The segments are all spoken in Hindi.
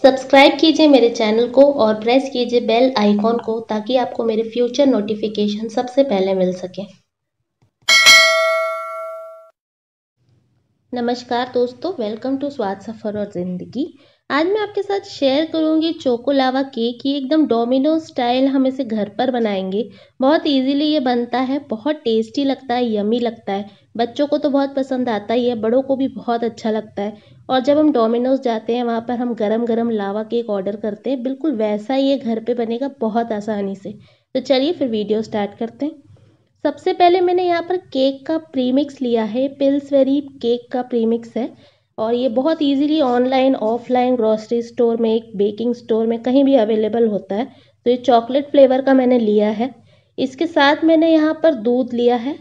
सब्सक्राइब कीजिए मेरे चैनल को और प्रेस कीजिए बेल आइकॉन को ताकि आपको मेरे फ्यूचर नोटिफिकेशन सबसे पहले मिल सके नमस्कार दोस्तों वेलकम टू स्वाद सफ़र और ज़िंदगी आज मैं आपके साथ शेयर करूंगी चोकोलावा केक ये एकदम डोमिनो स्टाइल हम इसे घर पर बनाएंगे बहुत इजीली ये बनता है बहुत टेस्टी लगता है यमी लगता है बच्चों को तो बहुत पसंद आता ही है बड़ों को भी बहुत अच्छा लगता है और जब हम डोमिनोज़ जाते हैं वहाँ पर हम गरम गरम लावा केक ऑर्डर करते हैं बिल्कुल वैसा ही ये घर पे बनेगा बहुत आसानी से तो चलिए फिर वीडियो स्टार्ट करते हैं सबसे पहले मैंने यहाँ पर केक का प्रीमिक्स लिया है पिल्सवेरी केक का प्रीमिक्स है और ये बहुत easily online offline grocery store में एक बेकिंग स्टोर में कहीं भी अवेलेबल होता है तो ये चॉकलेट फ्लेवर का मैंने लिया है इसके साथ मैंने यहाँ पर दूध लिया है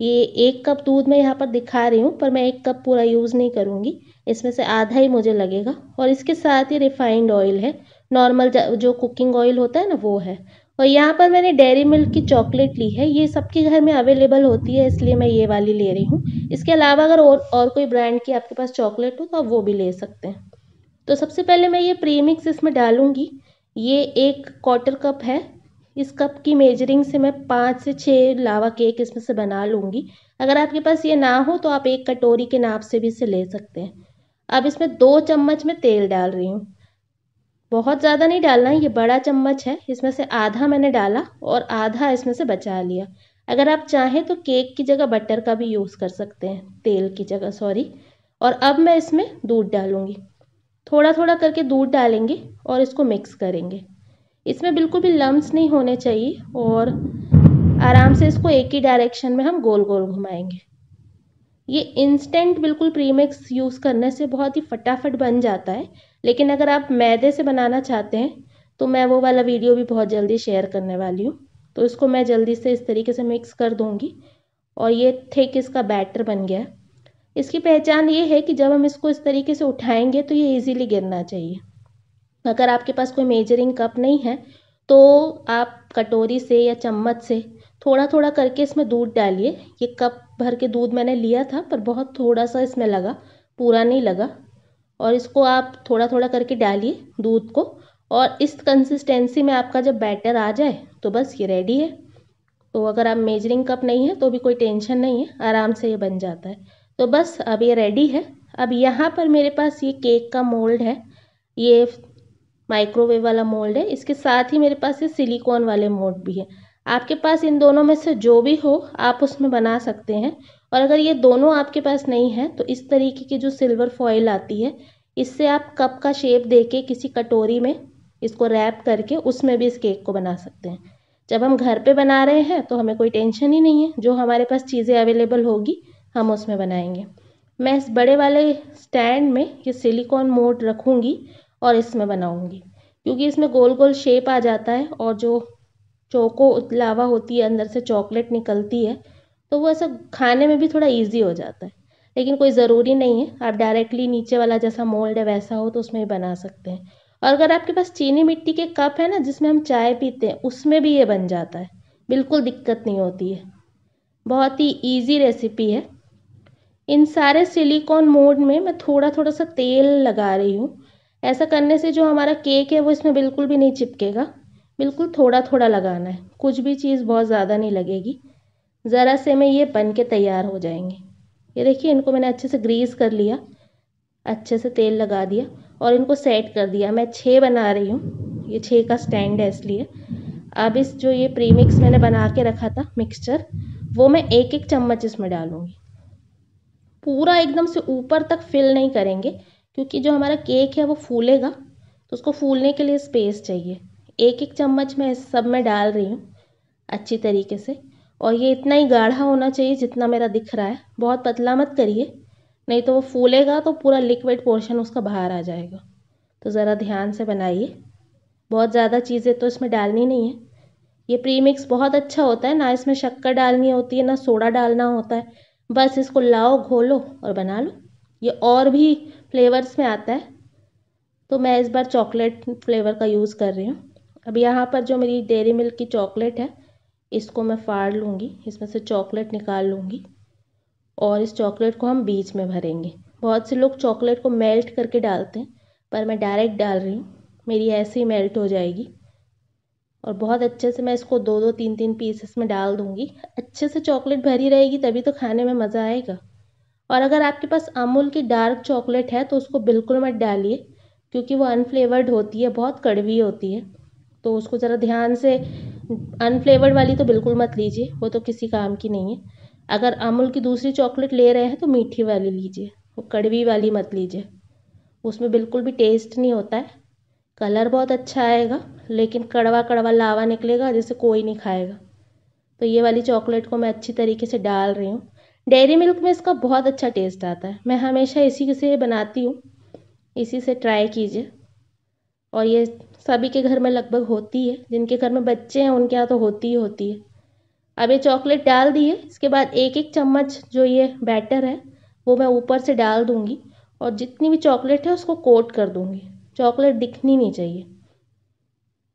ये एक कप दूध मैं यहाँ पर दिखा रही हूँ पर मैं एक कप पूरा यूज़ नहीं करूँगी इसमें से आधा ही मुझे लगेगा और इसके साथ ही रिफाइंड ऑयल है नॉर्मल जो कुकिंग ऑयल होता है ना वो है और यहाँ पर मैंने डेयरी मिल्क की चॉकलेट ली है ये सबके घर में अवेलेबल होती है इसलिए मैं ये वाली ले रही हूँ इसके अलावा अगर और और कोई ब्रांड की आपके पास चॉकलेट हो तो आप वो भी ले सकते हैं तो सबसे पहले मैं ये प्रीमिक्स इसमें डालूँगी ये एक क्वार्टर कप है इस कप की मेजरिंग से मैं पाँच से छः लावा केक इसमें से बना लूँगी अगर आपके पास ये ना हो तो आप एक कटोरी के नाप से भी इसे ले सकते हैं अब इसमें दो चम्मच में तेल डाल रही हूँ बहुत ज़्यादा नहीं डालना है ये बड़ा चम्मच है इसमें से आधा मैंने डाला और आधा इसमें से बचा लिया अगर आप चाहें तो केक की जगह बटर का भी यूज़ कर सकते हैं तेल की जगह सॉरी और अब मैं इसमें दूध डालूँगी थोड़ा थोड़ा करके दूध डालेंगे और इसको मिक्स करेंगे इसमें बिल्कुल भी लम्स नहीं होने चाहिए और आराम से इसको एक ही डायरेक्शन में हम गोल गोल घुमाएंगे ये इंस्टेंट बिल्कुल प्रीमिक्स यूज़ करने से बहुत ही फटाफट बन जाता है लेकिन अगर आप मैदे से बनाना चाहते हैं तो मैं वो वाला वीडियो भी बहुत जल्दी शेयर करने वाली हूँ तो इसको मैं जल्दी से इस तरीके से मिक्स कर दूँगी और ये थिक इसका बैटर बन गया है इसकी पहचान ये है कि जब हम इसको इस तरीके से उठाएंगे तो ये इजीली गिरना चाहिए अगर आपके पास कोई मेजरिंग कप नहीं है तो आप कटोरी से या चम्मच से थोड़ा थोड़ा करके इसमें दूध डालिए ये कप भर के दूध मैंने लिया था पर बहुत थोड़ा सा इसमें लगा पूरा नहीं लगा और इसको आप थोड़ा थोड़ा करके डालिए दूध को और इस कंसिस्टेंसी में आपका जब बैटर आ जाए तो बस ये रेडी है तो अगर आप मेजरिंग कप नहीं है तो भी कोई टेंशन नहीं है आराम से ये बन जाता है तो बस अब ये रेडी है अब यहाँ पर मेरे पास ये केक का मोल्ड है ये माइक्रोवेव वाला मोल्ड है इसके साथ ही मेरे पास ये सिलिकॉन वाले मोल्ड भी है आपके पास इन दोनों में से जो भी हो आप उसमें बना सकते हैं और अगर ये दोनों आपके पास नहीं है तो इस तरीके की जो सिल्वर फॉइल आती है इससे आप कप का शेप दे के किसी कटोरी में इसको रैप करके उसमें भी इस केक को बना सकते हैं जब हम घर पे बना रहे हैं तो हमें कोई टेंशन ही नहीं है जो हमारे पास चीज़ें अवेलेबल होगी हम उसमें बनाएंगे मैं इस बड़े वाले स्टैंड में ये सिलिकॉन मोड रखूँगी और इसमें बनाऊँगी क्योंकि इसमें गोल गोल शेप आ जाता है और जो चोको लावा होती है अंदर से चॉकलेट निकलती है तो वो ऐसा खाने में भी थोड़ा ईज़ी हो जाता है लेकिन कोई ज़रूरी नहीं है आप डायरेक्टली नीचे वाला जैसा मोल्ड है वैसा हो तो उसमें भी बना सकते हैं और अगर आपके पास चीनी मिट्टी के कप है ना जिसमें हम चाय पीते हैं उसमें भी ये बन जाता है बिल्कुल दिक्कत नहीं होती है बहुत ही ईजी रेसिपी है इन सारे सिलिकॉन मोड में मैं थोड़ा थोड़ा सा तेल लगा रही हूँ ऐसा करने से जो हमारा केक है वो इसमें बिल्कुल भी नहीं चिपकेगा बिल्कुल थोड़ा थोड़ा लगाना है कुछ भी चीज़ बहुत ज़्यादा नहीं लगेगी ज़रा से में ये बन के तैयार हो जाएंगे ये देखिए इनको मैंने अच्छे से ग्रीस कर लिया अच्छे से तेल लगा दिया और इनको सेट कर दिया मैं छः बना रही हूँ ये छः का स्टैंड है इसलिए अब इस जो ये प्रीमिक्स मैंने बना के रखा था मिक्सचर वो मैं एक एक चम्मच इसमें डालूँगी पूरा एकदम से ऊपर तक फिल नहीं करेंगे क्योंकि जो हमारा केक है वो फूलेगा तो उसको फूलने के लिए स्पेस चाहिए एक एक चम्मच मैं इस सब में डाल रही हूँ अच्छी तरीके से और ये इतना ही गाढ़ा होना चाहिए जितना मेरा दिख रहा है बहुत पतला मत करिए नहीं तो वो फूलेगा तो पूरा लिक्विड पोर्शन उसका बाहर आ जाएगा तो ज़रा ध्यान से बनाइए बहुत ज़्यादा चीज़ें तो इसमें डालनी नहीं है ये प्रीमिक्स बहुत अच्छा होता है ना इसमें शक्कर डालनी होती है ना सोडा डालना होता है बस इसको लाओ घोलो और बना लो ये और भी फ्लेवर्स में आता है तो मैं इस बार चॉकलेट फ्लेवर का यूज़ कर रही हूँ अब यहाँ पर जो मेरी डेरी मिल्क की चॉकलेट है इसको मैं फाड़ लूँगी इसमें से चॉकलेट निकाल लूँगी और इस चॉकलेट को हम बीच में भरेंगे बहुत से लोग चॉकलेट को मेल्ट करके डालते हैं पर मैं डायरेक्ट डाल रही हूँ मेरी ऐसे ही मेल्ट हो जाएगी और बहुत अच्छे से मैं इसको दो दो तीन तीन पीसेस में डाल दूँगी अच्छे से चॉकलेट भरी रहेगी तभी तो खाने में मज़ा आएगा और अगर आपके पास अमूल की डार्क चॉकलेट है तो उसको बिल्कुल मत डालिए क्योंकि वो अनफ्लेवर्ड होती है बहुत कड़वी होती है तो उसको ज़रा ध्यान से अनफ्लेवर्ड वाली तो बिल्कुल मत लीजिए वो तो किसी काम की नहीं है अगर अमूल की दूसरी चॉकलेट ले रहे हैं तो मीठी वाली लीजिए वो कड़वी वाली मत लीजिए उसमें बिल्कुल भी टेस्ट नहीं होता है कलर बहुत अच्छा आएगा लेकिन कड़वा कड़वा लावा निकलेगा जैसे कोई नहीं खाएगा तो ये वाली चॉकलेट को मैं अच्छी तरीके से डाल रही हूँ डेयरी मिल्क में इसका बहुत अच्छा टेस्ट आता है मैं हमेशा इसी से बनाती हूँ इसी से ट्राई कीजिए और ये सभी के घर में लगभग होती है जिनके घर में बच्चे हैं उनके यहाँ तो होती ही होती है अब ये चॉकलेट डाल दिए इसके बाद एक एक चम्मच जो ये बैटर है वो मैं ऊपर से डाल दूँगी और जितनी भी चॉकलेट है उसको कोट कर दूँगी चॉकलेट दिखनी नहीं चाहिए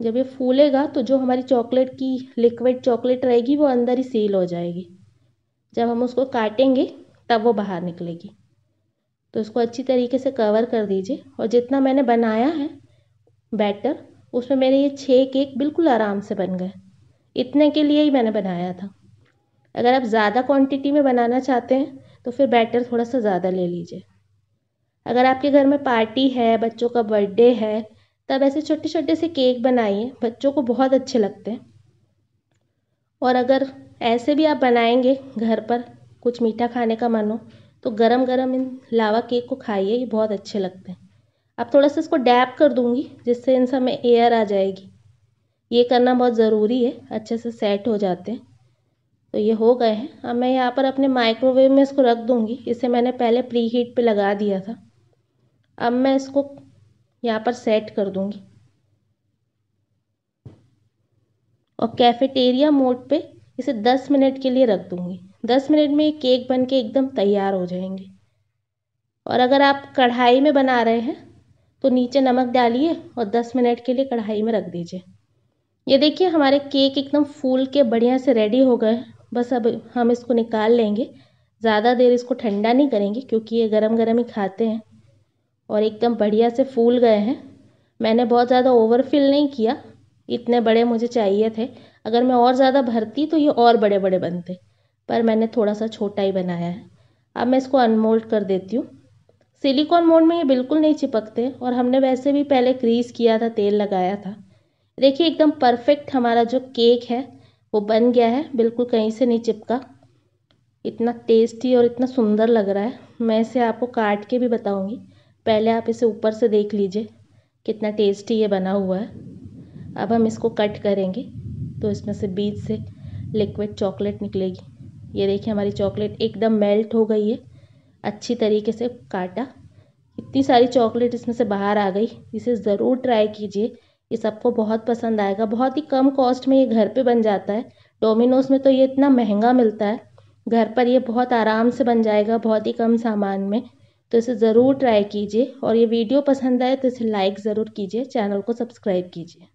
जब ये फूलेगा तो जो हमारी चॉकलेट की लिक्विड चॉकलेट रहेगी वो अंदर ही सील हो जाएगी जब हम उसको काटेंगे तब वो बाहर निकलेगी तो इसको अच्छी तरीके से कवर कर दीजिए और जितना मैंने बनाया है बैटर उसमें मेरे ये छः केक बिल्कुल आराम से बन गए इतने के लिए ही मैंने बनाया था अगर आप ज़्यादा क्वांटिटी में बनाना चाहते हैं तो फिर बैटर थोड़ा सा ज़्यादा ले लीजिए अगर आपके घर में पार्टी है बच्चों का बर्थडे है तब ऐसे छोटे छोटे से केक बनाइए बच्चों को बहुत अच्छे लगते हैं और अगर ऐसे भी आप बनाएंगे घर पर कुछ मीठा खाने का मन हो तो गरम गरम इन लावा केक को खाइए ये बहुत अच्छे लगते हैं अब थोड़ा सा इसको डैप कर दूंगी जिससे इन सब में एयर आ जाएगी ये करना बहुत ज़रूरी है अच्छे से सेट हो जाते हैं तो ये हो गए हैं अब मैं यहाँ पर अपने माइक्रोवेव में इसको रख दूँगी इसे मैंने पहले प्री हीट पर लगा दिया था अब मैं इसको यहाँ पर सेट कर दूँगी और कैफेटेरिया मोड पे इसे 10 मिनट के लिए रख दूँगी 10 मिनट में ये केक बन के एकदम तैयार हो जाएंगे और अगर आप कढ़ाई में बना रहे हैं तो नीचे नमक डालिए और 10 मिनट के लिए कढ़ाई में रख दीजिए ये देखिए हमारे केक एकदम फूल के बढ़िया से रेडी हो गए बस अब हम इसको निकाल लेंगे ज़्यादा देर इसको ठंडा नहीं करेंगे क्योंकि ये गरम गरम ही खाते हैं और एकदम बढ़िया से फूल गए हैं मैंने बहुत ज़्यादा ओवरफिल नहीं किया इतने बड़े मुझे चाहिए थे अगर मैं और ज़्यादा भरती तो ये और बड़े बड़े बनते पर मैंने थोड़ा सा छोटा ही बनाया है अब मैं इसको अनमोल्ड कर देती हूँ सिलिकॉन मोड में ये बिल्कुल नहीं चिपकते और हमने वैसे भी पहले क्रीज़ किया था तेल लगाया था देखिए एकदम परफेक्ट हमारा जो केक है वो बन गया है बिल्कुल कहीं से नहीं चिपका इतना टेस्टी और इतना सुंदर लग रहा है मैं इसे आपको काट के भी बताऊंगी पहले आप इसे ऊपर से देख लीजिए कितना टेस्टी ये बना हुआ है अब हम इसको कट करेंगे तो इसमें से बीच से लिक्विड चॉकलेट निकलेगी ये देखिए हमारी चॉकलेट एकदम मेल्ट हो गई है अच्छी तरीके से काटा इतनी सारी चॉकलेट इसमें से बाहर आ गई इसे ज़रूर ट्राई कीजिए ये सबको बहुत पसंद आएगा बहुत ही कम कॉस्ट में ये घर पे बन जाता है डोमिनोज़ में तो ये इतना महंगा मिलता है घर पर ये बहुत आराम से बन जाएगा बहुत ही कम सामान में तो इसे ज़रूर ट्राई कीजिए और ये वीडियो पसंद आए तो इसे लाइक ज़रूर कीजिए चैनल को सब्सक्राइब कीजिए